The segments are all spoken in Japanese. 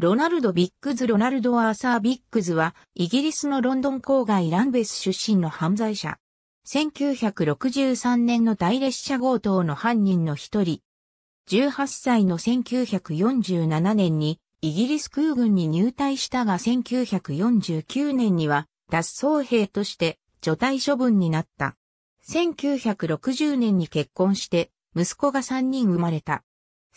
ロナルド・ビックズ・ロナルド・アーサー・ビックズは、イギリスのロンドン郊外ランベス出身の犯罪者。1963年の大列車強盗の犯人の一人。18歳の1947年に、イギリス空軍に入隊したが1949年には、脱走兵として、除隊処分になった。1960年に結婚して、息子が3人生まれた。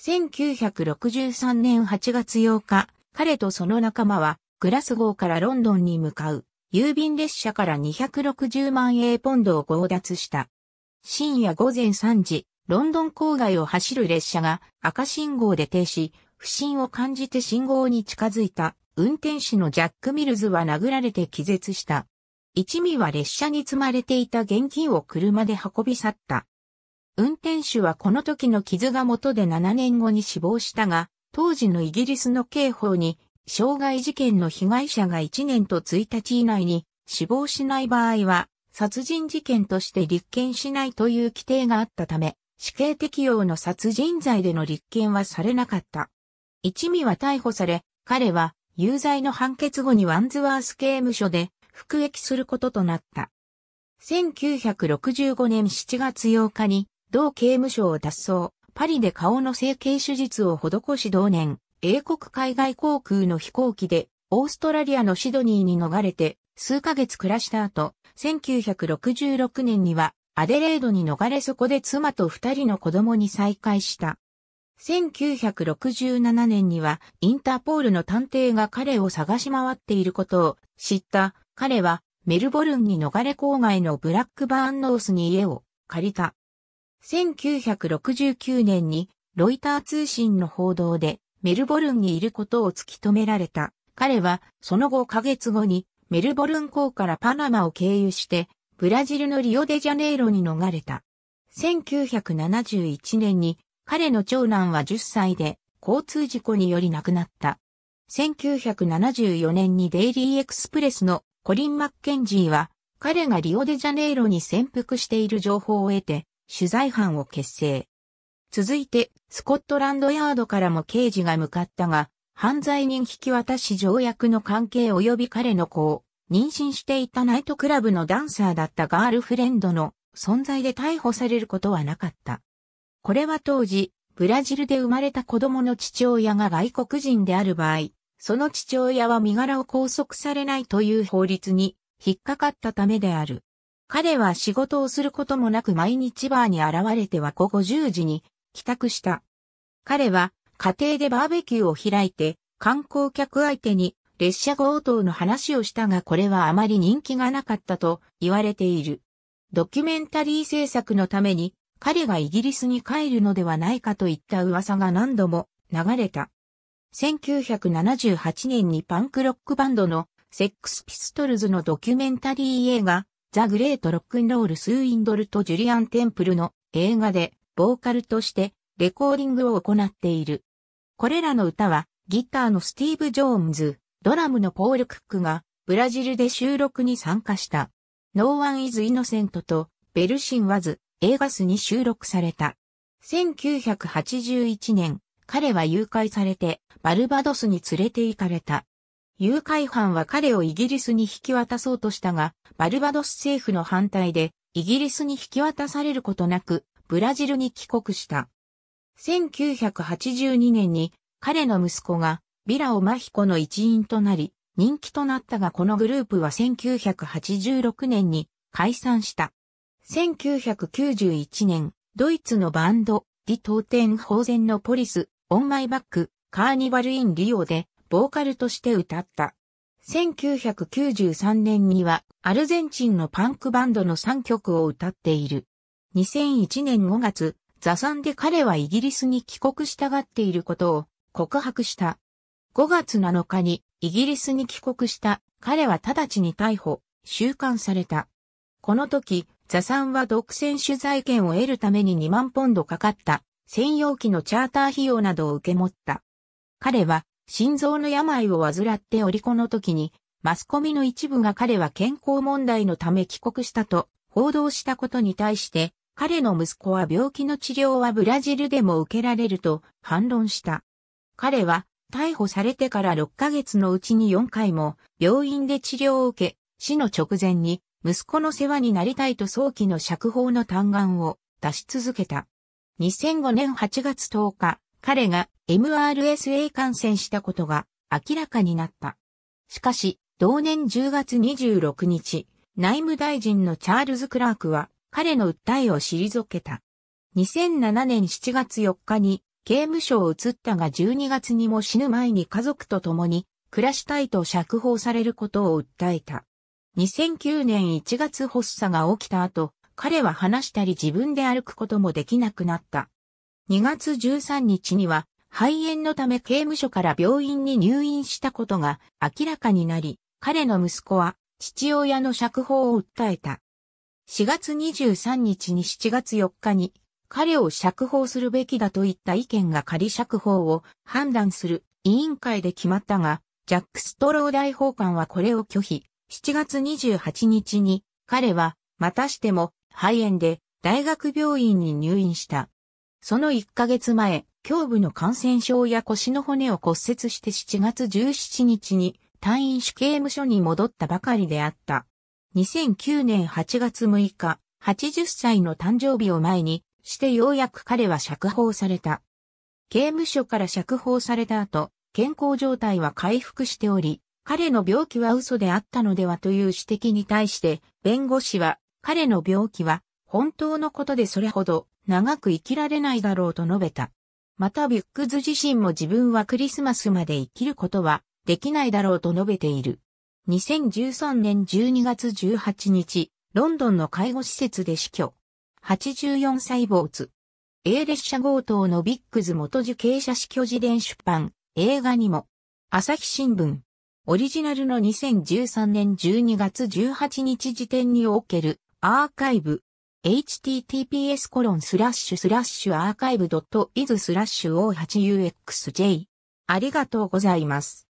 1963年8月8日、彼とその仲間は、グラスゴーからロンドンに向かう、郵便列車から260万英ポンドを強奪した。深夜午前3時、ロンドン郊外を走る列車が赤信号で停止、不審を感じて信号に近づいた運転手のジャック・ミルズは殴られて気絶した。一味は列車に積まれていた現金を車で運び去った。運転手はこの時の傷が元で7年後に死亡したが、当時のイギリスの刑法に、傷害事件の被害者が1年と1日以内に死亡しない場合は、殺人事件として立件しないという規定があったため、死刑適用の殺人罪での立件はされなかった。一味は逮捕され、彼は有罪の判決後にワンズワース刑務所で服役することとなった。1965年7月8日に同刑務所を脱走。パリで顔の整形手術を施し同年、英国海外航空の飛行機で、オーストラリアのシドニーに逃れて、数ヶ月暮らした後、1966年には、アデレードに逃れそこで妻と二人の子供に再会した。1967年にはインターポールの探偵が彼を探し回っていることを知った彼はメルボルンに逃れ郊外のブラックバーンノースに家を借りた。1969年にロイター通信の報道でメルボルンにいることを突き止められた。彼はその5ヶ月後にメルボルン港からパナマを経由してブラジルのリオデジャネイロに逃れた。1971年に彼の長男は10歳で交通事故により亡くなった。1974年にデイリーエクスプレスのコリン・マッケンジーは彼がリオデジャネイロに潜伏している情報を得て取材班を結成。続いて、スコットランドヤードからも刑事が向かったが、犯罪人引き渡し条約の関係及び彼の子を、妊娠していたナイトクラブのダンサーだったガールフレンドの存在で逮捕されることはなかった。これは当時、ブラジルで生まれた子供の父親が外国人である場合、その父親は身柄を拘束されないという法律に引っかかったためである。彼は仕事をすることもなく毎日バーに現れては午後10時に帰宅した。彼は家庭でバーベキューを開いて観光客相手に列車強盗の話をしたがこれはあまり人気がなかったと言われている。ドキュメンタリー制作のために彼がイギリスに帰るのではないかといった噂が何度も流れた。1978年にパンクロックバンドのセックスピストルズのドキュメンタリー映画ザ・グレート・ロックンロール・スー・インドルとジュリアン・テンプルの映画でボーカルとしてレコーディングを行っている。これらの歌はギターのスティーブ・ジョーンズ、ドラムのポール・クックがブラジルで収録に参加した。No One is Innocent とベルシン・ワズ映画スに収録された。1981年、彼は誘拐されてバルバドスに連れて行かれた。誘拐犯は彼をイギリスに引き渡そうとしたが、バルバドス政府の反対で、イギリスに引き渡されることなく、ブラジルに帰国した。1982年に彼の息子がビラオマヒコの一員となり、人気となったがこのグループは1986年に解散した。1991年、ドイツのバンド、ディ・トーテン・ホーゼンのポリス、オンマイバック、カーニバル・イン・リオで、ボーカルとして歌った。1993年にはアルゼンチンのパンクバンドの3曲を歌っている。2001年5月、ザサンで彼はイギリスに帰国したがっていることを告白した。5月7日にイギリスに帰国した彼は直ちに逮捕、収監された。この時、ザサンは独占取材権を得るために2万ポンドかかった専用機のチャーター費用などを受け持った。彼は心臓の病を患っておりこの時に、マスコミの一部が彼は健康問題のため帰国したと報道したことに対して、彼の息子は病気の治療はブラジルでも受けられると反論した。彼は逮捕されてから6ヶ月のうちに4回も病院で治療を受け、死の直前に息子の世話になりたいと早期の釈放の嘆願を出し続けた。2005年8月10日、彼が MRSA 感染したことが明らかになった。しかし、同年10月26日、内務大臣のチャールズ・クラークは彼の訴えを退けた。2007年7月4日に刑務所を移ったが12月にも死ぬ前に家族と共に暮らしたいと釈放されることを訴えた。2009年1月発作が起きた後、彼は話したり自分で歩くこともできなくなった。2月13日には肺炎のため刑務所から病院に入院したことが明らかになり、彼の息子は父親の釈放を訴えた。4月23日に7月4日に彼を釈放するべきだといった意見が仮釈放を判断する委員会で決まったが、ジャック・ストロー大法官はこれを拒否。7月28日に彼はまたしても肺炎で大学病院に入院した。その1ヶ月前、胸部の感染症や腰の骨を骨折して7月17日に退院し刑務所に戻ったばかりであった。2009年8月6日、80歳の誕生日を前にしてようやく彼は釈放された。刑務所から釈放された後、健康状態は回復しており、彼の病気は嘘であったのではという指摘に対して、弁護士は、彼の病気は、本当のことでそれほど長く生きられないだろうと述べた。またビュックズ自身も自分はクリスマスまで生きることはできないだろうと述べている。2013年12月18日、ロンドンの介護施設で死去。84歳主。A 列車強盗のビックズ元受刑者死去自伝出版、映画にも。朝日新聞。オリジナルの2013年12月18日時点におけるアーカイブ。https コロンスラッシュスラッシュアーカイブドット .is スラッシュ o 8 u x j ありがとうございます。